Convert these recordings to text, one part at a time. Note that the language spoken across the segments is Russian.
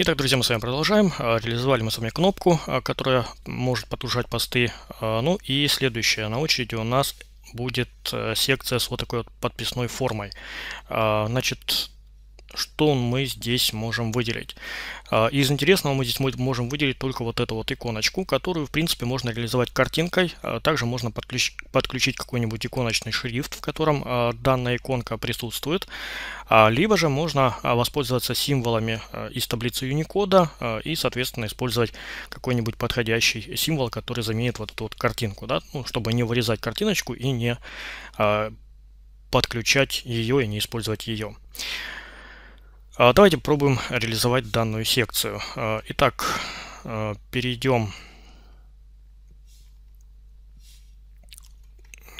Итак, друзья, мы с вами продолжаем. А, реализовали мы с вами кнопку, а, которая может подгружать посты. А, ну и следующая на очереди у нас будет э, секция с вот такой вот подписной формой. Значит, что мы здесь можем выделить. А, из интересного мы здесь можем выделить только вот эту вот иконочку, которую, в принципе, можно реализовать картинкой. А, также можно подключить какой-нибудь иконочный шрифт, в котором а, данная иконка присутствует. Либо же можно воспользоваться символами из таблицы Unicode и, соответственно, использовать какой-нибудь подходящий символ, который заменит вот эту вот картинку, да? ну, чтобы не вырезать картиночку и не подключать ее и не использовать ее. А, давайте пробуем реализовать данную секцию. А, итак, а, перейдем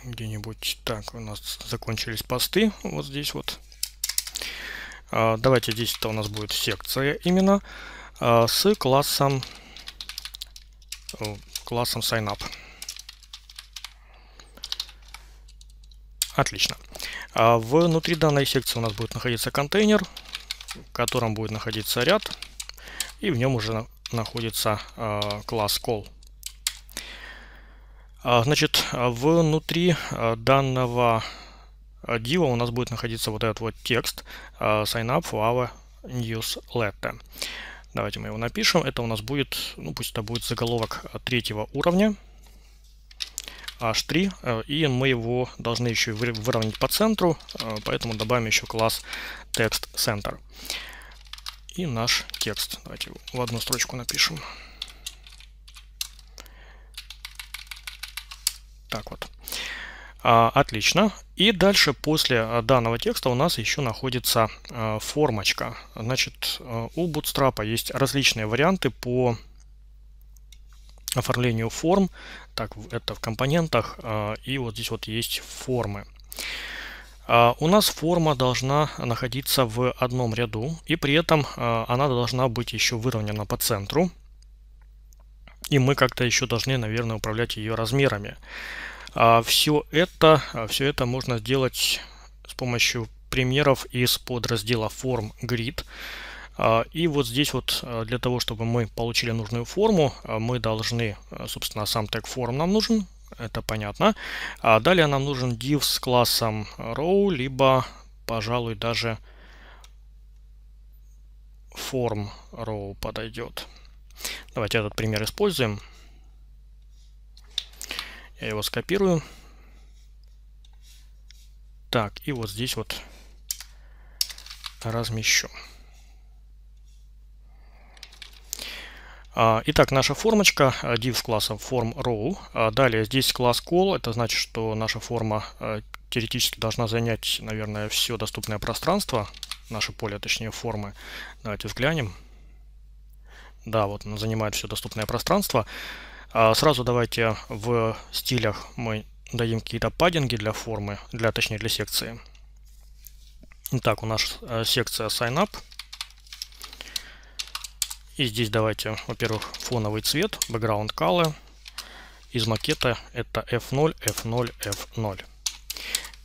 где-нибудь. Так, у нас закончились посты вот здесь вот. Давайте здесь это у нас будет секция именно с классом классом sign up. Отлично. Внутри данной секции у нас будет находиться контейнер в котором будет находиться ряд, и в нем уже находится а, класс call. А, значит, внутри а, данного дива у нас будет находиться вот этот вот текст sign up for our newsletter. Давайте мы его напишем. Это у нас будет, ну пусть это будет заголовок третьего уровня h3, э, и мы его должны еще выровнять по центру, э, поэтому добавим еще класс text center. И наш текст. Давайте его в одну строчку напишем. Так вот. А, отлично. И дальше после э, данного текста у нас еще находится формочка. Значит, у Bootstrap есть различные варианты по оформлению форм. Так, это в компонентах. А, и вот здесь вот есть формы. А, у нас форма должна находиться в одном ряду, и при этом а, она должна быть еще выровнена по центру. И мы как-то еще должны, наверное, управлять ее размерами. Все это, все это можно сделать с помощью примеров из подраздела форм Grid. А, и вот здесь вот а, для того, чтобы мы получили нужную форму, а, мы должны, собственно, сам тег форм нам нужен, это понятно. А далее нам нужен div с классом row, либо, пожалуй, даже form row подойдет. Давайте этот пример используем. Я его скопирую. Так, и вот здесь вот размещу. А, итак, наша формочка э, div с классом form-row. А, далее здесь класс call, это значит, что наша форма э, теоретически должна занять, наверное, все доступное пространство, наше поле, точнее формы. Давайте взглянем. Да, вот она занимает все доступное пространство. А, сразу давайте в стилях мы дадим какие-то паддинги для формы, для, точнее для секции. Итак, у нас э, секция sign up. И здесь давайте, во-первых, фоновый цвет, background color. Из макета это F0, F0, F0.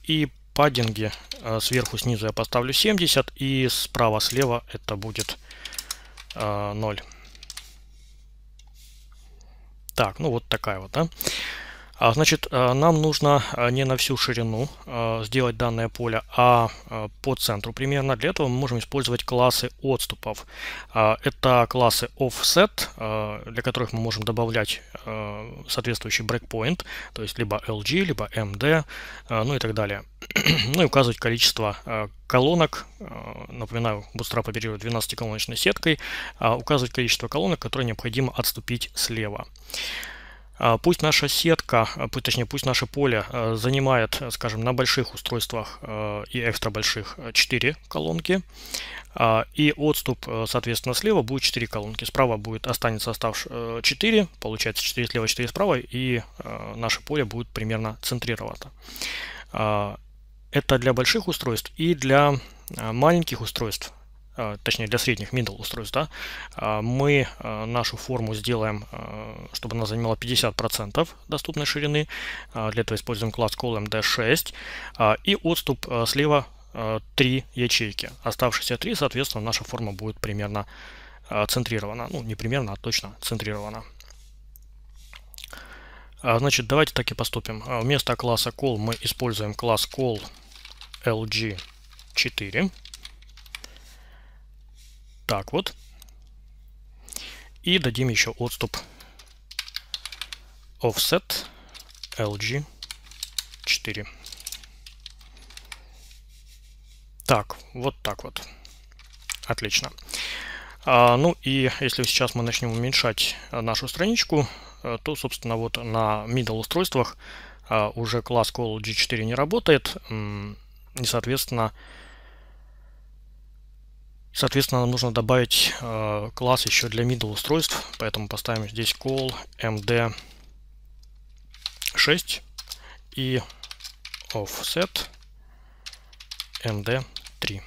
И паддинги э, сверху, снизу я поставлю 70 и справа, слева это будет 0. Э, так, ну вот такая вот, да. А, значит, э, нам нужно э, не на всю ширину э, сделать данное поле, а по центру примерно. Для этого мы можем использовать классы отступов. А, это классы offset, для которых мы можем добавлять соответствующий breakpoint, то есть либо LG, либо MD, ну и так далее. ну и указывать количество колонок, напоминаю, Bootstrap оперирует 12-колоночной сеткой, а указывать количество колонок, которые необходимо отступить слева. А, пусть наша сетка, а, точнее пусть наше поле а, занимает, скажем, на больших устройствах и экстра больших 4 колонки. И отступ, соответственно, слева будет 4 колонки. Справа будет останется остав 4, получается 4 слева, 4 справа, и наше поле будет примерно центрировато. Это для больших устройств и для маленьких устройств Э, точнее для средних middle устройств, да, а, мы э, нашу форму сделаем, э, чтобы она занимала 50% доступной ширины. А, для этого используем класс column d6 а, и отступ слева 3 ячейки. Оставшиеся 3, соответственно, наша форма будет примерно центрирована. Ну, не примерно, а точно центрирована. Значит, давайте так и поступим. Вместо класса call мы используем класс call lg4 так вот. И дадим еще отступ offset LG 4. Так, вот так вот. Отлично. А, ну и если сейчас мы начнем уменьшать э, нашу страничку, э, то, собственно, вот на middle устройствах а, уже класс call G4 не работает, и, соответственно, Соответственно, нам нужно добавить э, класс еще для middle устройств, поэтому поставим здесь call md6 и offset md3.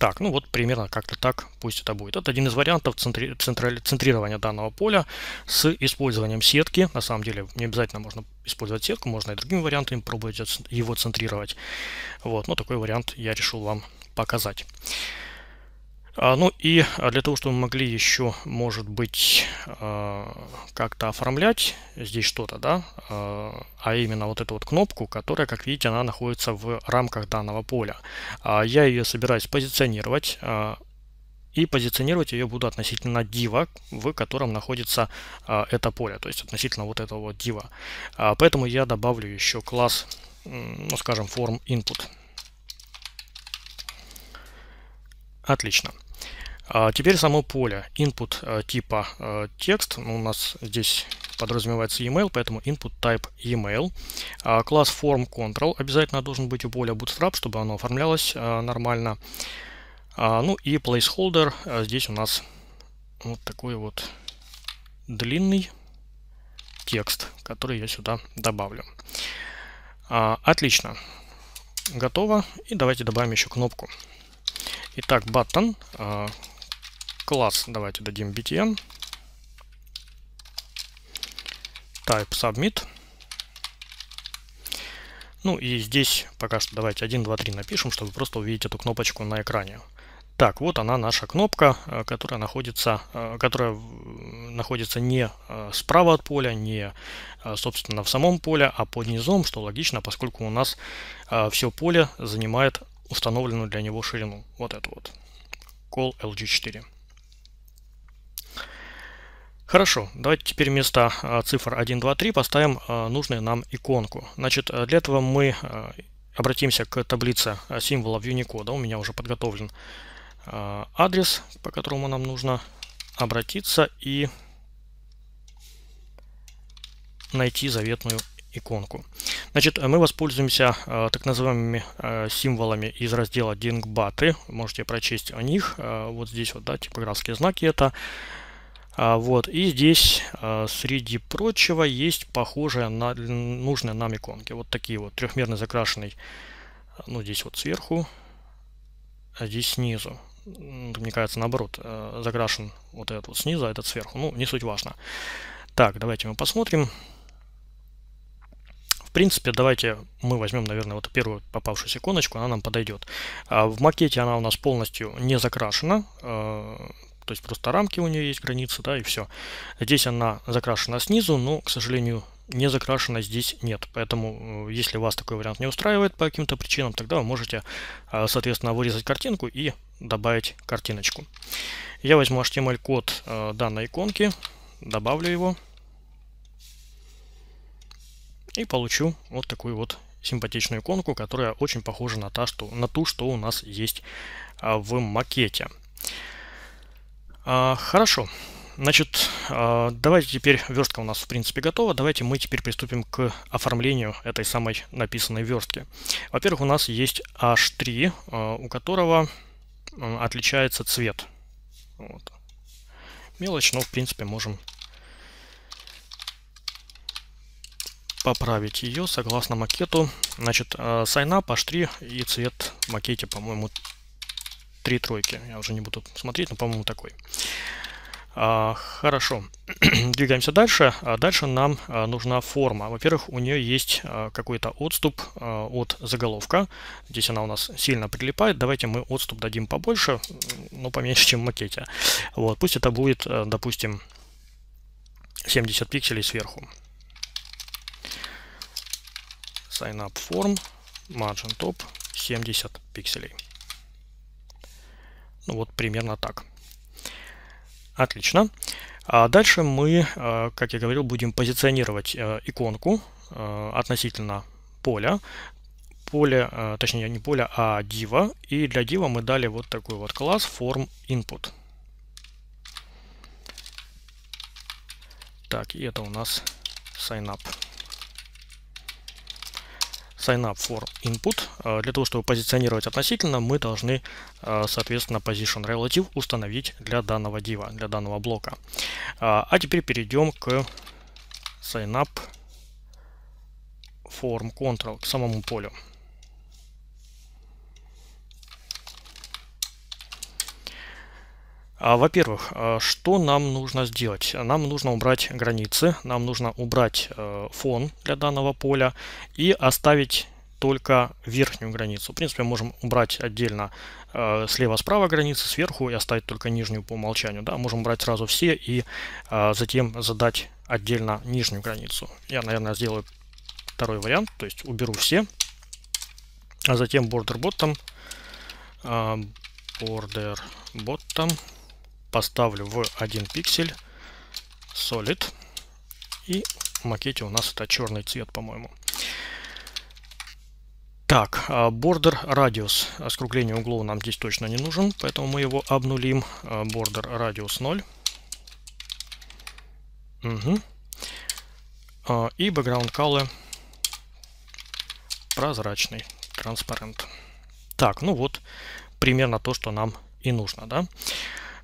Так, ну вот примерно как-то так пусть это будет. Это один из вариантов центри центри центрирования данного поля с использованием сетки. На самом деле не обязательно можно использовать сетку, можно и другими вариантами пробовать его центрировать. Вот, но ну такой вариант я решил вам показать. А, ну и а, для того, чтобы мы могли еще, может быть, а, как-то оформлять здесь что-то, да, а именно вот эту вот кнопку, которая, как видите, она находится в рамках данного поля. Я ее собираюсь позиционировать и позиционировать ее буду относительно дива, в котором находится это поле, то есть относительно вот этого вот дива. Поэтому я добавлю еще класс, ну скажем, form input. Отлично. А, теперь само поле. Input э, типа э, текст. Ну, у нас здесь подразумевается email, поэтому input type email. А, класс form control обязательно должен быть у поля Bootstrap, чтобы оно оформлялось э, нормально. А, ну и placeholder. Здесь у нас вот такой вот длинный текст, который я сюда добавлю. Отлично. Готово. И давайте добавим еще кнопку. Итак, button. А, класс давайте дадим btn. Type submit. Ну и здесь пока что давайте 1, 2, 3 напишем, чтобы просто увидеть эту кнопочку на экране. Так, вот она наша кнопка, э, которая находится, э, которая находится не э, справа от поля, не, собственно, в самом поле, а под низом, что логично, поскольку у нас все поле занимает установленную для него ширину. Вот это вот. Call LG4. Хорошо, давайте теперь вместо а, цифр 1, 2, 3 поставим а, нужную нам иконку. Значит, а, для этого мы обратимся к таблице символов Unicode. У меня уже подготовлен адрес, по которому нам нужно обратиться и найти заветную иконку. Значит, э, мы воспользуемся э, так называемыми э, символами из раздела Дингбаты. Можете прочесть о них. Э, вот здесь вот, да, типографские знаки это. А, вот, и здесь, а, среди прочего, есть похожие на нужные нам иконки. Вот такие вот, трехмерно закрашенный, ну, здесь вот сверху, а здесь снизу. Мне кажется, наоборот, э, закрашен вот этот вот снизу, а этот сверху. Ну, не суть важно. Так, давайте мы посмотрим принципе, давайте мы возьмем, наверное, вот первую попавшуюся иконочку, она нам подойдет. А в макете она у нас полностью не закрашена, э, то есть просто рамки у нее есть, границы, да, и все. Здесь она закрашена снизу, но, к сожалению, не закрашена здесь нет. Поэтому, э, если вас такой вариант не устраивает по каким-то причинам, тогда вы можете, э, соответственно, вырезать картинку и добавить картиночку. Я возьму HTML-код данной иконки, добавлю его и получу вот такую вот симпатичную иконку, которая очень похожа на, та, что, на ту, что у нас есть а, в макете. А, хорошо. Значит, а, давайте теперь, верстка у нас в принципе готова, давайте мы теперь приступим к оформлению этой самой написанной верстки. Во-первых, у нас есть H3, у которого отличается цвет. Вот. Мелочь, но в принципе можем поправить ее согласно макету. Значит, сайна, э, H3 и цвет в макете, по-моему, три тройки. Я уже не буду смотреть, но, по-моему, такой. А, хорошо, двигаемся дальше. А дальше нам а, нужна форма. Во-первых, у нее есть э, какой-то отступ от заголовка. Здесь она у нас сильно прилипает. Давайте мы отступ дадим побольше, но поменьше, чем в макете. Вот, пусть это будет, допустим, 70 пикселей сверху sign up form margin top 70 пикселей. Ну вот примерно так. Отлично. А дальше мы, а, как я говорил, будем позиционировать а, иконку а, относительно поля. Поле, точнее не поле, а дива. И для дива мы дали вот такой вот класс form input. Так, и это у нас sign up sign up for input. Э, для того, чтобы позиционировать относительно, мы должны, э, соответственно, position relative установить для данного дива, для данного блока. Э, а теперь перейдем к sign up form control, к самому полю. А, во-первых, а, что нам нужно сделать? Нам нужно убрать границы, нам нужно убрать э, фон для данного поля и оставить только верхнюю границу. В принципе, мы можем убрать отдельно э, слева-справа границы, сверху и оставить только нижнюю по умолчанию. Да? Можем убрать сразу все и э, затем задать отдельно нижнюю границу. Я, наверное, сделаю второй вариант, то есть уберу все, а затем border bottom, border bottom поставлю в один пиксель Solid. И в макете у нас это черный цвет, по-моему. Так, border а radius, скругление углов нам здесь точно не нужен, поэтому мы его обнулим. Border radius 0. Угу. И background color прозрачный, транспарент. Так, ну вот, примерно то, что нам и нужно, да.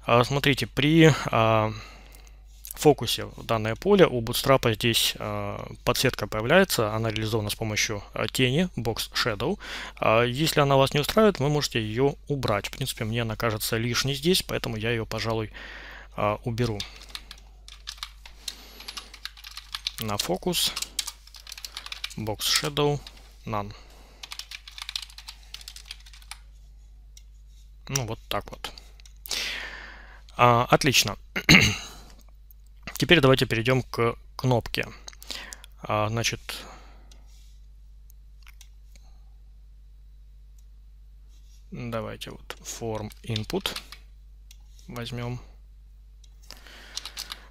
А, смотрите, при а, фокусе данное поле у Bootstrap здесь а, подсветка появляется, она реализована с помощью тени Box Shadow. Если она вас не устраивает, вы можете ее убрать. В принципе, мне она кажется лишней здесь, поэтому я ее, пожалуй, уберу. На фокус Box Shadow None. Ну, вот так вот. А, отлично. Теперь давайте перейдем к кнопке. А, значит, давайте вот form input возьмем.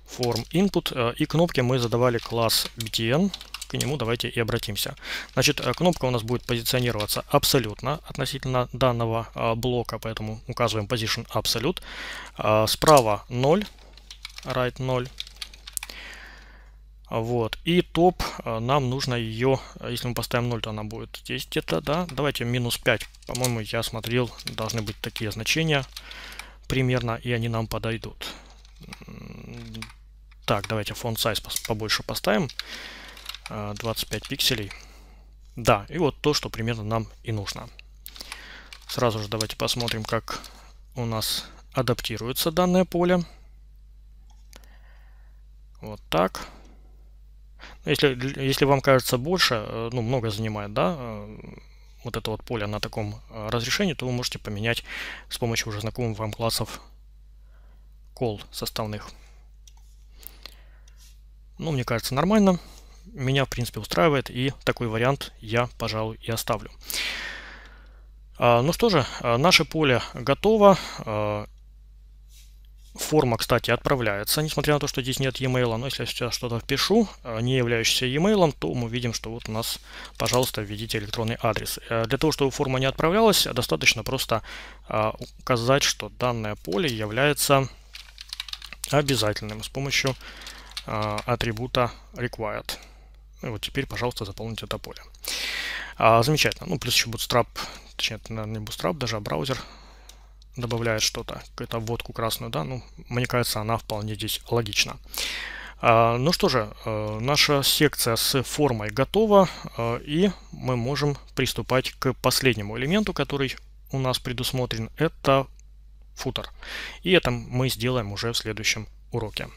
Form input э, и кнопки мы задавали класс btn к нему давайте и обратимся. Значит, э, кнопка у нас будет позиционироваться абсолютно относительно данного а, блока, поэтому указываем position absolute. А, справа 0, right 0. Вот. И топ э, нам нужно ее, э, если мы поставим 0, то она будет здесь где-то, да. Давайте минус 5, по-моему, я смотрел, должны быть такие значения примерно, и они нам подойдут. Так, давайте font size побольше поставим. 25 э, пикселей. Да, и вот то, что примерно нам и нужно. Сразу же давайте посмотрим, как у нас адаптируется данное поле. Вот так. Ну, если, если вам кажется больше, э, ну, много занимает, да, э, вот это вот поле на таком разрешении, то вы можете поменять с помощью уже знакомых вам классов кол составных. Ну, мне кажется, нормально меня, в принципе, устраивает, и такой вариант я, пожалуй, и оставлю. А, ну что же, а, наше поле готово. А, форма, кстати, отправляется, несмотря на то, что здесь нет e-mail. Но если я сейчас что-то впишу, не являющийся e-mail, то мы видим, что вот у нас, пожалуйста, введите электронный адрес. Для того, чтобы форма не отправлялась, достаточно просто указать, что данное поле является обязательным с помощью атрибута required. И Вот теперь, пожалуйста, заполните это поле. А, замечательно. Ну, плюс еще Bootstrap, точнее, это, наверное, не Bootstrap даже, а браузер добавляет что-то, какую-то вводку красную, да, ну, мне кажется, она вполне здесь логична. А, ну что же, э, наша секция с формой готова, э, и мы можем приступать к последнему элементу, который у нас предусмотрен, это футер. И это мы сделаем уже в следующем уроке.